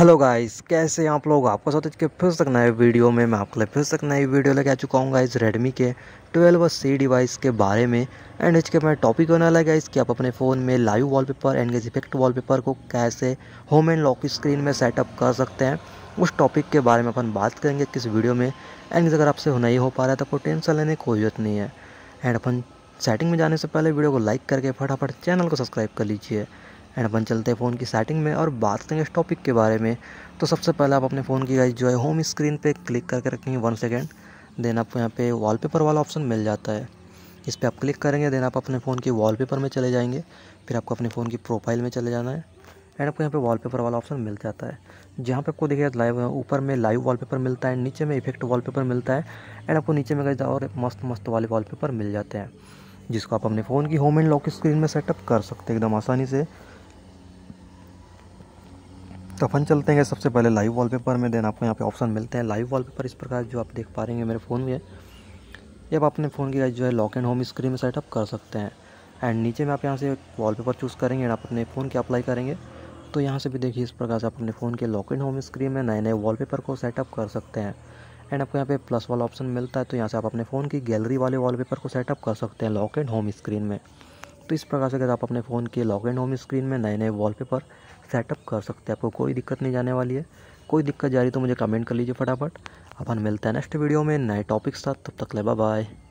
hello guys कैसे हैं आप लोग आपका साथ के फिर तक नए वीडियो में मैं आपके लिए फिर तक नई वीडियो लेके आ चुका हूँ गाइस रेडमी के 12 सी डिवाइस के बारे में एंड इसके मैं टॉपिक होने वाला है गाइस कि आप अपने फ़ोन में live wallpaper and effect wallpaper को कैसे होम एंड लॉक स्क्रीन में सेटअप कर सकते हैं उस टॉपिक के बारे में अपन बात करेंगे किस वीडियो में एंड अगर आपसे नहीं हो पा रहा है तो टेंशन लेने की कोई जरूरत नहीं है एंड अपन सेटिंग में जाने से पहले वीडियो को लाइक करके फटाफट चैनल को सब्सक्राइब कर लीजिए एंड अपन चलते हैं फ़ोन की सेटिंग में और बात करेंगे इस टॉपिक के बारे में तो सबसे पहले आप अपने फ़ोन की गाइज जो है होम स्क्रीन पे क्लिक करके रखेंगे वन सेकेंड देन आपको यहाँ पे वॉलपेपर वाला ऑप्शन मिल जाता है इस पर आप क्लिक करेंगे देन आप अपने फ़ोन की वॉलपेपर में चले जाएंगे फिर आपको अपने फ़ोन की प्रोफाइल में चले जाना है एंड आपको यहाँ पे वॉलपेपर वाला ऑप्शन मिल जाता है जहाँ पे आपको देखिए लाइव ऊपर में लाइव वॉलपेपर मिलता है नीचे में इफेक्ट वॉलपेपर मिलता है एंड आपको नीचे में कहीं और मस्त मस्त वाले वॉलपेपर मिल जाते हैं जिसको आप अपने फ़ोन की होम एंड लॉक स्क्रीन में सेटअप कर सकते हैं एकदम आसानी से तो अपन चलते हैं सबसे पहले लाइव वॉलपेपर में देन आपको यहाँ पे ऑप्शन मिलते हैं लाइव वॉलपेपर इस प्रकार जो आप देख पा रहे हैं मेरे फ़ोन में ये आप अपने फ़ोन की जो है लॉक एंड होम स्क्रीन में सेटअप कर सकते हैं एंड नीचे में आप यहाँ से वॉलपेपर चूज़ करेंगे एंड आप अपने फ़ोन की अप्लाई करेंगे तो यहाँ से भी देखिए इस प्रकार से आप अपने फ़ोन के लॉक एंड होम स्क्रीन में नए नए पेपर को सेटअप कर सकते हैं एंड आपको यहाँ पे प्लस वाला ऑप्शन मिलता है तो यहाँ से आप अपने फ़ोन की गैलरी वाले पेपर को सेटअप कर सकते हैं लॉक एंड होम स्क्रीन में तो इस प्रकार से अगर आप अपने फ़ोन के लॉग एंड होम स्क्रीन में नए नए वॉलपेपर सेटअप कर सकते हैं आपको कोई दिक्कत नहीं जाने वाली है कोई दिक्कत जा रही तो मुझे कमेंट कर लीजिए फटाफट अपन मिलते हैं नेक्स्ट वीडियो में नए टॉपिक्स साथ तब तक ले बाय